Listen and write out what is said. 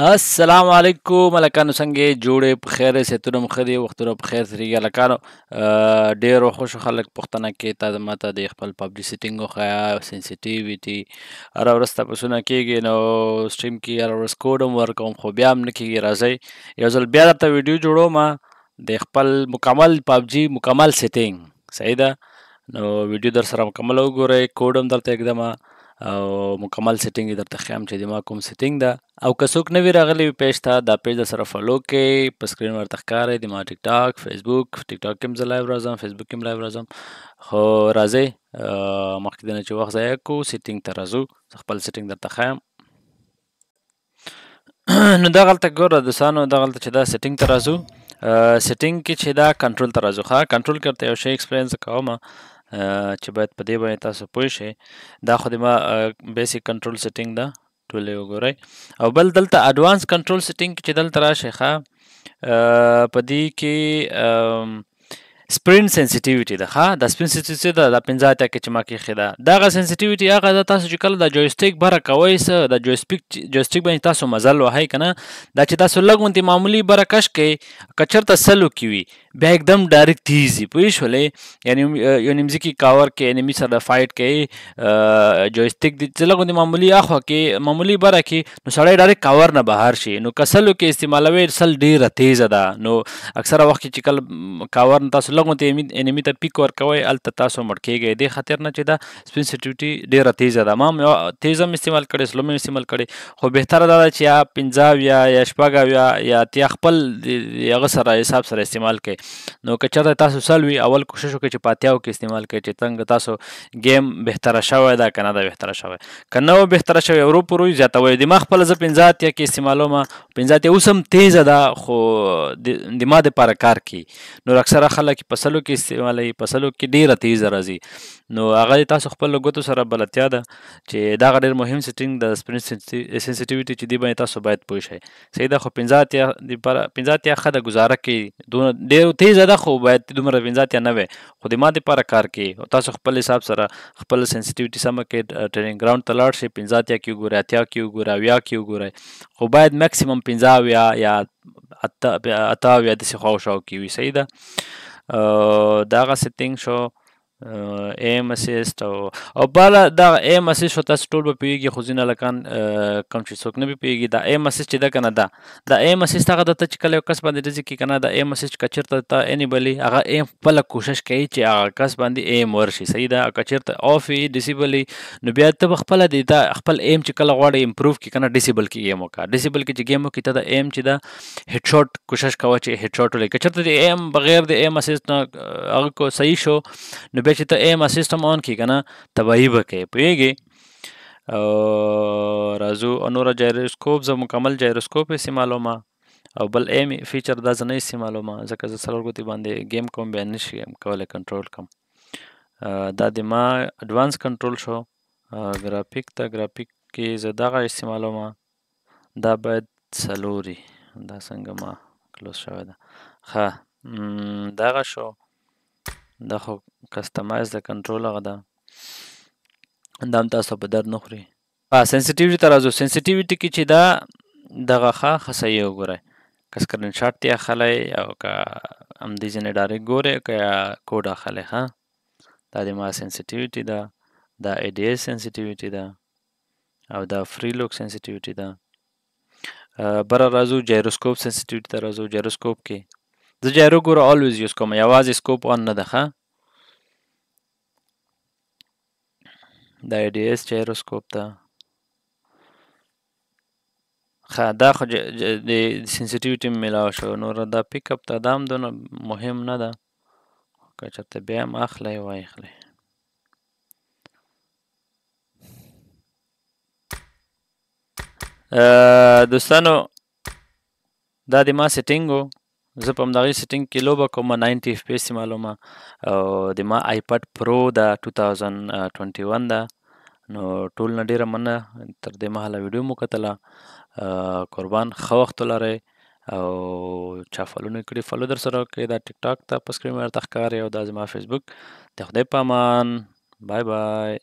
السلام علیکم الکانو څنګه جوړې په خیر سیتونه مخري وختونه په خیر سره الکانو ډېر خوش خلک پښتنه کې تاسو ماته د خپل پبلسټینګ او خیا سنسټیویټي هر ورځ تاسو نه کېږي نو سټریم کې هر ورځ کوډم ورکوم خو بیا هم نه کېږي راځي یو ځل بیا درته ویډیو جوړو ما د خپل مکمل پبجی مکمل سیټینګ صحیح ده نو ویډیو در سره مکمل وګورئ کوډم درته एकदम او مکمل سیټینګ درته خیام چې دما کوم سیټینګ ده او که څوک نوی راغلی وي پیج ته دا پیج در سره فالو کې په سکرین ورته ښکارې دما ټیک ټاک فیسبوک ټیک ټاک کې زه لایو راځم فیسبوک کې لایو راځم خو راځئ مخکې دنه چې وخت ضایع کړو سیټینګ ته راځو خپل سیټینګ درته خیام نو دا غلطه ګوره دوستانو دا غلطه چې دا سیټینګ ته راځو سیټینګ کې چې دا کنټرول ته راځو ښه کنټرول کرته یو شی ایکسپیرینس کوم چې باید په دې باندې تاسو پوه شئ دا خو د ما بیسیک کنټرول سیټینګ ده ټولې وګورئ او بل دلته اډوانس کنټرول سیټینګ چې دلته راشي ښه په دې کې سپرین سنسټیویټي ده ها د سپرین سنسټیویټي ده د 15 ټکه چې ما کې خیدا دغه سنسټیویټي هغه د تاسو چې کله د جویسټیک بره کوي سه د جویسټیک جویسټیک باندې تاسو مزل وهای کنه دا چې تاسو لګونتي معمولی بره کش کوي کچر ته سلو کیوي بیا એકદમ ડાયરેક્ટ થઈ ઈઝી પويش ولې یعنی یو نیمځي کې کاور کې انیمي سره فایټ کوي جویسټیک د چلګو معمولی اخو کې معمولی بره کې نو سړی ډایرکټ کاور نه بهر شي نو کسلو کې استعمالوي سل ډیره تیز ده نو اکثره وخت چې کل کاور تاسو لګو ته انیمي ته پیک ور کوي ال تاسو مړ کېږي د خطر نه چې دا سپین سټیوټي ډیره تیز ده ما تیزم استعمال کړي سلو استعمال کړي خو بهتره دا چې یا 50 یا یا شپږ یا یا تی خپل هغه سره حساب سره استعمال کړي نو که چېرته تاسو سل وي اول کوشش وکړئ چې په اتیاو کې استعمال کړئ چې څنګه تاسو ګیم بهتره شوی ده که نه ده بهتره شوی که نه و بهتره شوی ورو په ورو زیاتوئ دماغ خپله زه پنځه اتیا کې استعمالومه پنځه اتیا اوس هم تیزه ده خو دماغ دپاره کار کوي نور اکثره خلک په سلو کې استعمالوي په سلو کې ډېره تیزه راځي نو هغه تاسو خپل ګوتو سره بلتیا ده چې دا ډېر مهم سیټینګ د سپرین سنسټیویټي چې دی باندې تاسو باید پوه شئ صحیح ده خو پنځه اتیا د پنځه اتیا ښه ده ګزاره کوي دونه ډېر یو تیزه ده خو باید دومره پنځات یا نوي خو د ما د لپاره کار کوي تاسو خپل حساب سره خپل سنسټیویټي سم کې ټریننګ ګراوند ته لاړ شئ پنځات یا کیو ګورئ اتیا کیو ګورئ ویا کیو ګورئ خو باید مکسیمم پنځه ویا یا اتا اتا ویا د څه خو شاو کی وي صحیح ده دا غا سیټینګ شو ایم اسیست او او بالا دا ایم اسیست شو تاسو ټول به پیږي خو ځینې لکان کم چې څوک نه به پیږي دا ایم اسیست چې دا کنه دا دا ایم اسیست هغه د ته چې کله یو کس باندې رځي کې کنه دا ایم اسیست کچرته ته انیبلی هغه ایم خپل کوشش کوي چې هغه کس باندې ایم ورشي صحیح ده کچرته اوف ډیسیبلی نو بیا ته خپل دی دا خپل ایم چې کله غواړي امپروف کې کنه ډیسیبل کې ایم وکړه ډیسیبل کې چې گیم کې ته دا ایم چې دا هډ شاٹ کوشش کوي چې هډ شاٹ ولې کچرته دی ایم بغیر د ایم اسیست نه هغه کو صحیح شو نو کله چې ته ایم سیستم آن کی کنه تباہی به کوي پیږي او رازو انور جایروسکوپ ز مکمل جایروسکوپ استعمالو ما او بل ایم فیچر دا نه استعمالو ما ځکه زه سره غوتی باندې گیم کوم بیان نشي کولای کنټرول کوم دا د ما اډوانس کنټرول شو گرافیک ته گرافیک کې زه دغه استعمالوم دا باید سلوري دا څنګه ما کلوز شوی ده ښه دغه شو دا خو کسټمایز د کنټرول هغه ده دا هم تاسو په درد نه خوري سنسټیویټي ته راځو سنسټیویټي کې چې دا دغه ښه خصه یې وګورئ که سکرین شاټ ته اخلی او که همدې ځینې ډایرکټ ګورئ که یا کوډ اخلی ښه دا د ما سنسټیویټي ده دا ای ډي ایس سنسټیویټي ده او دا فری لوک سنسټیویټي ده بره راځو جایروسکوپ سنسټیویټي ته راځو جایروسکوپ کې The gyro guru always use comma. Yawazi scope on nadaha. The idea is gyroscope the ښه دا خو د سنسټیوټي ملاو شو نور دا پیک اپ ته دام دونه مهم نه ده که چېرته بیا هم اخلی وای اخلی دوستانو دا د ما سیټینګ و زه په همدغه سیټینګ کې لوبه کوم 90 اف پی اس معلومه او د ما آیپډ پرو دا 2021 دا نو ټول نه ډیره مننه تر دې مهاله ویډیو مو کتله قربان خو وخت لري او چا فالو نه کړی فالو در سره کې دا ټیک ټاک ته په سکرین باندې تخکار او دا زما فیسبوک ته خدای پامان بای بای